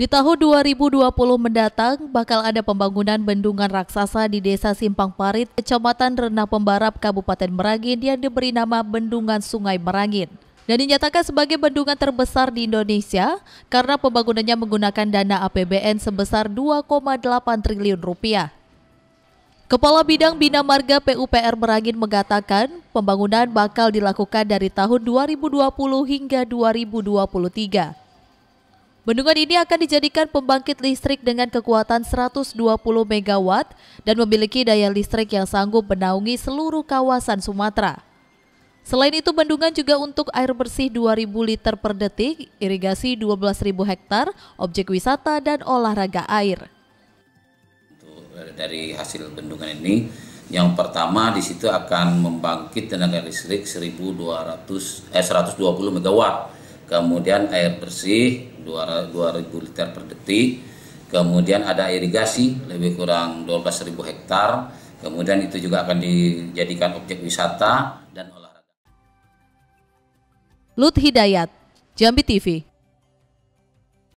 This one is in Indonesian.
Di tahun 2020 mendatang, bakal ada pembangunan bendungan raksasa di Desa Simpang Parit, Kecamatan Renah Pembarap, Kabupaten Merangin yang diberi nama Bendungan Sungai Merangin. Dan dinyatakan sebagai bendungan terbesar di Indonesia karena pembangunannya menggunakan dana APBN sebesar 2,8 triliun rupiah. Kepala Bidang Bina Marga PUPR Merangin mengatakan pembangunan bakal dilakukan dari tahun 2020 hingga 2023. Bendungan ini akan dijadikan pembangkit listrik dengan kekuatan 120 MW dan memiliki daya listrik yang sanggup menaungi seluruh kawasan Sumatera. Selain itu, bendungan juga untuk air bersih 2.000 liter per detik, irigasi 12.000 hektar, objek wisata, dan olahraga air. Dari hasil bendungan ini, yang pertama di situ akan membangkit tenaga listrik 1200 eh 120 MW kemudian air bersih 2000 liter per detik, kemudian ada irigasi lebih kurang 12.000 hektar, kemudian itu juga akan dijadikan objek wisata dan olahraga. Lut Hidayat, Jambi TV.